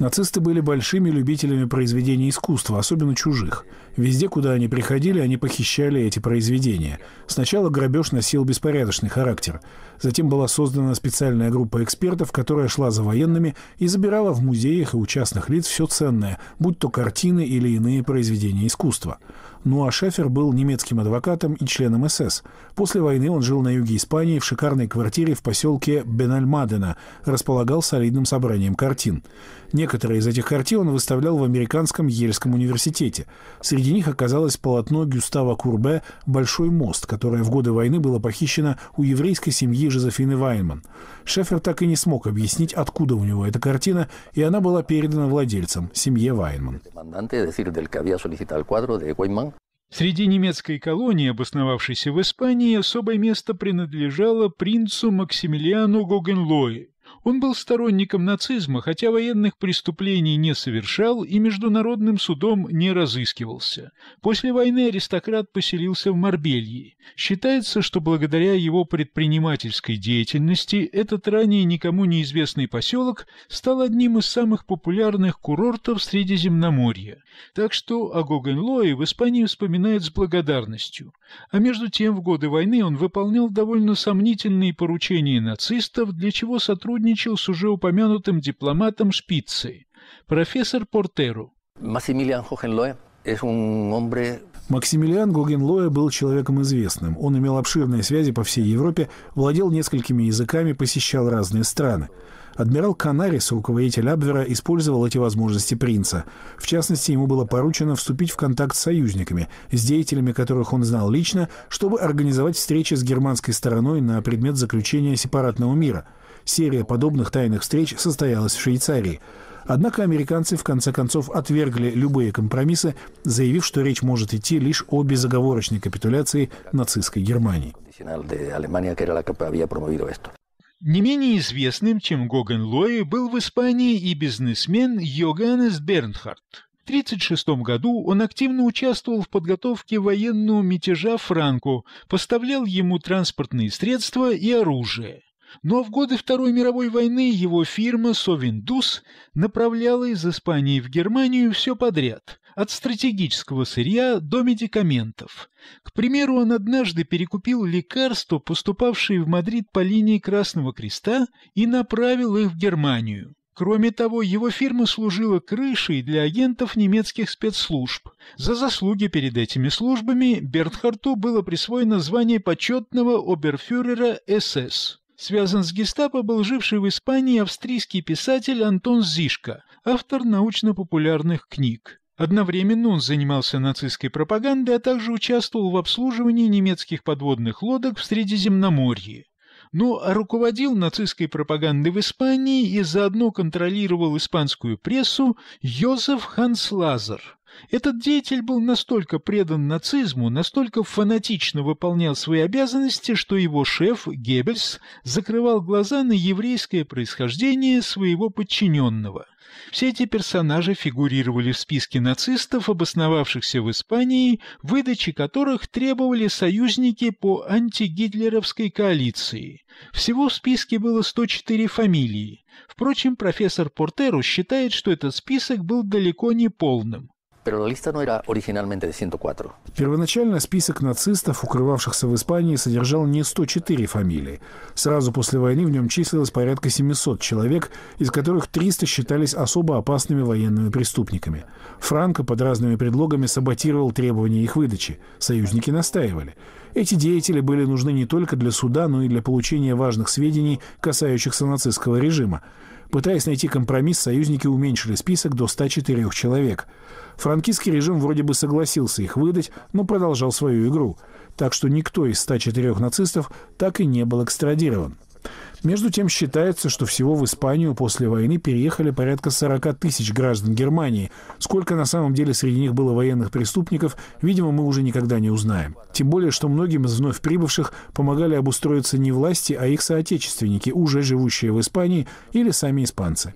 Нацисты были большими любителями произведений искусства, особенно чужих. Везде, куда они приходили, они похищали эти произведения. Сначала грабеж носил беспорядочный характер. Затем была создана специальная группа экспертов, которая шла за военными и забирала в музеях и у частных лиц все ценное, будь то картины или иные произведения искусства. Ну а Шефер был немецким адвокатом и членом СС. После войны он жил на юге Испании в шикарной квартире в поселке Бенальмадена, располагал солидным собранием картин. Некоторые из этих картин он выставлял в американском Ельском университете. Среди них оказалось полотно Гюстава Курбе «Большой мост», которое в годы войны было похищено у еврейской семьи Жозефины Вайнман. Шефер так и не смог объяснить, откуда у него эта картина, и она была передана владельцам, семье Вайнман. Среди немецкой колонии, обосновавшейся в Испании, особое место принадлежало принцу Максимилиану Гогенлое, он был сторонником нацизма, хотя военных преступлений не совершал и международным судом не разыскивался. После войны аристократ поселился в Марбелье. Считается, что благодаря его предпринимательской деятельности этот ранее никому неизвестный поселок стал одним из самых популярных курортов Средиземноморья. Так что о Гогенлое в Испании вспоминает с благодарностью. А между тем в годы войны он выполнял довольно сомнительные поручения нацистов, для чего сотрудничал сотрудничал с уже упомянутым дипломатом Шпицей, профессор Портеру. Массимилиан Хохенлоэ Максимилиан Гогенлоя был человеком известным. Он имел обширные связи по всей Европе, владел несколькими языками, посещал разные страны. Адмирал Канарис, руководитель Абвера, использовал эти возможности принца. В частности, ему было поручено вступить в контакт с союзниками, с деятелями которых он знал лично, чтобы организовать встречи с германской стороной на предмет заключения сепаратного мира – Серия подобных тайных встреч состоялась в Швейцарии. Однако американцы в конце концов отвергли любые компромиссы, заявив, что речь может идти лишь о безоговорочной капитуляции нацистской Германии. Не менее известным, чем Гоген Лои, был в Испании и бизнесмен Йоганнес Бернхард. В 1936 году он активно участвовал в подготовке военного мятежа Франку, поставлял ему транспортные средства и оружие. Но в годы Второй мировой войны его фирма «Совиндус» направляла из Испании в Германию все подряд, от стратегического сырья до медикаментов. К примеру, он однажды перекупил лекарства, поступавшие в Мадрид по линии Красного Креста, и направил их в Германию. Кроме того, его фирма служила крышей для агентов немецких спецслужб. За заслуги перед этими службами Бертхарту было присвоено звание почетного оберфюрера СС связан с гестапо был живший в Испании австрийский писатель Антон Зишко, автор научно-популярных книг. Одновременно он занимался нацистской пропагандой, а также участвовал в обслуживании немецких подводных лодок в Средиземноморье. Но ну, а руководил нацистской пропагандой в Испании и заодно контролировал испанскую прессу Йозеф Ханс Лазер. Этот деятель был настолько предан нацизму, настолько фанатично выполнял свои обязанности, что его шеф, Геббельс, закрывал глаза на еврейское происхождение своего подчиненного. Все эти персонажи фигурировали в списке нацистов, обосновавшихся в Испании, выдачи которых требовали союзники по антигитлеровской коалиции. Всего в списке было 104 фамилии. Впрочем, профессор Портеру считает, что этот список был далеко не полным. Pero la lista no era originalmente de 104. Первоначально список нацистов, укрывавшихся в Испании, содержал не 104 фамилии. Сразу после войны в нем числилось порядка 700 человек, из которых 300 считались особо опасными военными преступниками. Франко под разными предлогами саботировал требования их выдачи. Союзники настаивали. Эти деятели были нужны не только для суда, но и для получения важных сведений, касающихся нацистского режима. Пытаясь найти компромисс, союзники уменьшили список до 104 человек. Франкистский режим вроде бы согласился их выдать, но продолжал свою игру. Так что никто из 104 нацистов так и не был экстрадирован. Между тем считается, что всего в Испанию после войны переехали порядка 40 тысяч граждан Германии. Сколько на самом деле среди них было военных преступников, видимо, мы уже никогда не узнаем. Тем более, что многим из вновь прибывших помогали обустроиться не власти, а их соотечественники, уже живущие в Испании или сами испанцы.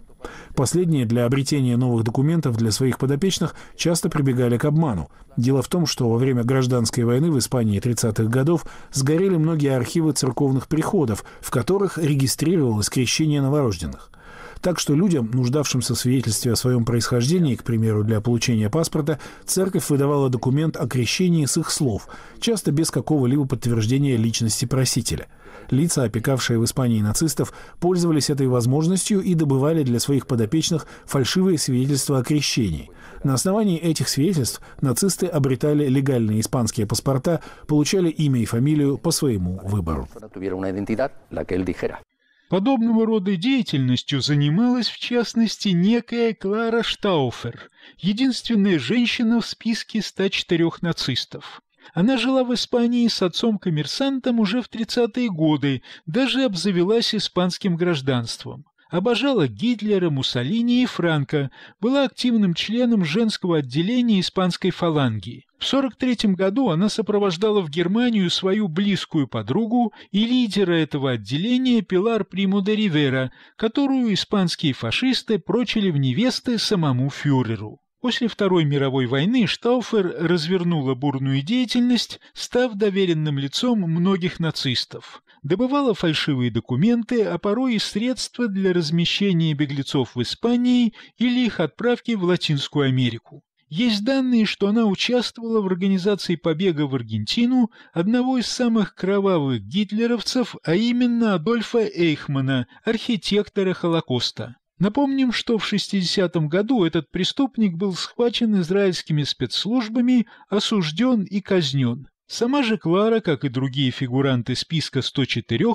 Последние для обретения новых документов для своих подопечных часто прибегали к обману. Дело в том, что во время гражданской войны в Испании 30-х годов сгорели многие архивы церковных приходов, в которых регистрировалось крещение новорожденных. Так что людям, нуждавшимся в свидетельстве о своем происхождении, к примеру, для получения паспорта, церковь выдавала документ о крещении с их слов, часто без какого-либо подтверждения личности просителя – Лица, опекавшие в Испании нацистов, пользовались этой возможностью и добывали для своих подопечных фальшивые свидетельства о крещении. На основании этих свидетельств нацисты обретали легальные испанские паспорта, получали имя и фамилию по своему выбору. Подобного рода деятельностью занималась, в частности, некая Клара Штауфер, единственная женщина в списке 104 нацистов. Она жила в Испании с отцом-коммерсантом уже в 30-е годы, даже обзавелась испанским гражданством. Обожала Гитлера, Муссолини и Франко, была активным членом женского отделения испанской фаланги. В 1943 году она сопровождала в Германию свою близкую подругу и лидера этого отделения Пилар Приму де Ривера, которую испанские фашисты прочили в невесты самому фюреру. После Второй мировой войны Штауфер развернула бурную деятельность, став доверенным лицом многих нацистов. Добывала фальшивые документы, а порой и средства для размещения беглецов в Испании или их отправки в Латинскую Америку. Есть данные, что она участвовала в организации побега в Аргентину одного из самых кровавых гитлеровцев, а именно Адольфа Эйхмана, архитектора Холокоста. Напомним, что в 60 году этот преступник был схвачен израильскими спецслужбами, осужден и казнен. Сама же Клара, как и другие фигуранты списка 104,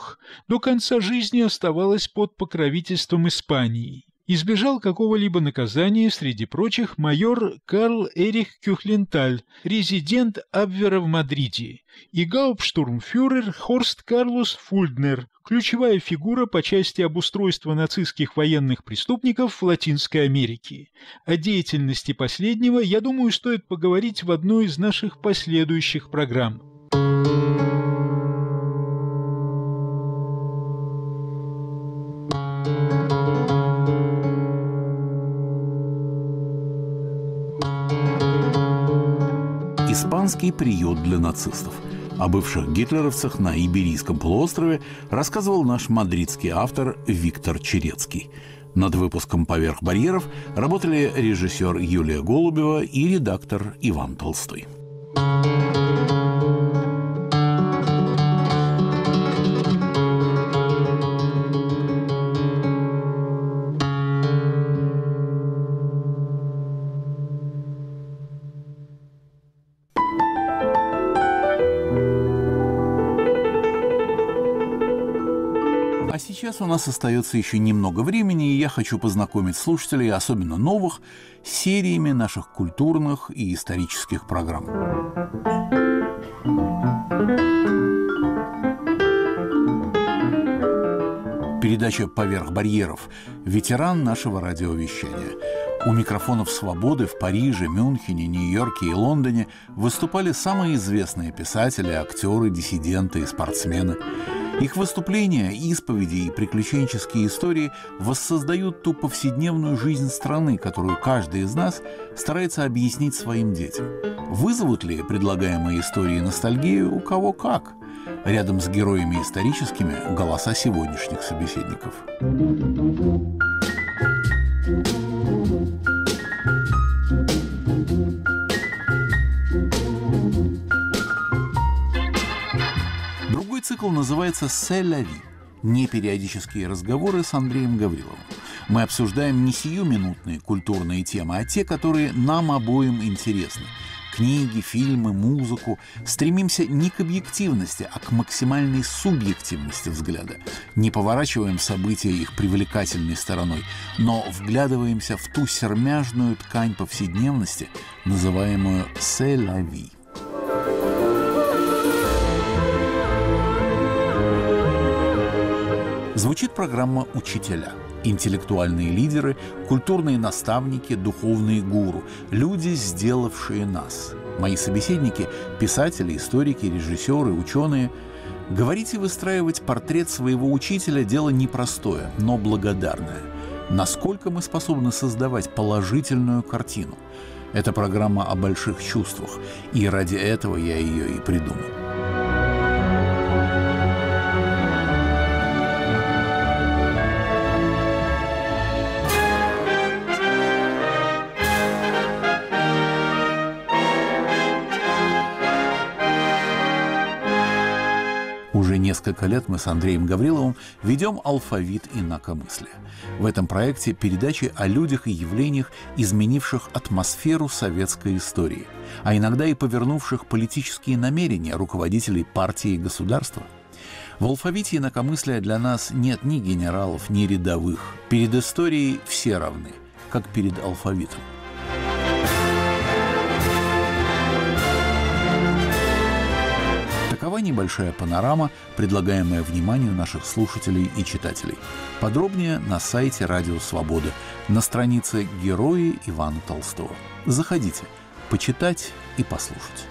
до конца жизни оставалась под покровительством Испании избежал какого-либо наказания, среди прочих, майор Карл Эрих Кюхленталь, резидент Абвера в Мадриде, и гауптштурмфюрер Хорст Карлос Фульднер, ключевая фигура по части обустройства нацистских военных преступников в Латинской Америке. О деятельности последнего, я думаю, стоит поговорить в одной из наших последующих программ. американский приют для нацистов. О бывших гитлеровцах на Иберийском полуострове рассказывал наш мадридский автор Виктор Черецкий. Над выпуском «Поверх барьеров» работали режиссер Юлия Голубева и редактор Иван Толстой. у нас остается еще немного времени, и я хочу познакомить слушателей, особенно новых, с сериями наших культурных и исторических программ. Передача «Поверх барьеров» – ветеран нашего радиовещания. У микрофонов «Свободы» в Париже, Мюнхене, Нью-Йорке и Лондоне выступали самые известные писатели, актеры, диссиденты и спортсмены – их выступления, исповеди и приключенческие истории воссоздают ту повседневную жизнь страны, которую каждый из нас старается объяснить своим детям. Вызовут ли предлагаемые истории ностальгию у кого как? Рядом с героями историческими голоса сегодняшних собеседников. цикл называется «Сэ-Лави» непериодические разговоры с Андреем Гавриловым. Мы обсуждаем не сиюминутные культурные темы, а те, которые нам обоим интересны. Книги, фильмы, музыку. Стремимся не к объективности, а к максимальной субъективности взгляда. Не поворачиваем события их привлекательной стороной, но вглядываемся в ту сермяжную ткань повседневности, называемую «се-ла-ви». Звучит программа «Учителя». Интеллектуальные лидеры, культурные наставники, духовные гуру, люди, сделавшие нас. Мои собеседники – писатели, историки, режиссеры, ученые. Говорить и выстраивать портрет своего учителя – дело непростое, но благодарное. Насколько мы способны создавать положительную картину? Это программа о больших чувствах, и ради этого я ее и придумал. несколько лет мы с Андреем Гавриловым ведем алфавит инакомыслия. В этом проекте передачи о людях и явлениях, изменивших атмосферу советской истории, а иногда и повернувших политические намерения руководителей партии и государства – в алфавите инакомыслия для нас нет ни генералов, ни рядовых. Перед историей все равны, как перед алфавитом. была небольшая панорама, предлагаемая вниманию наших слушателей и читателей. Подробнее на сайте Радио Свобода, на странице «Герои Ивана Толстого». Заходите, почитать и послушать.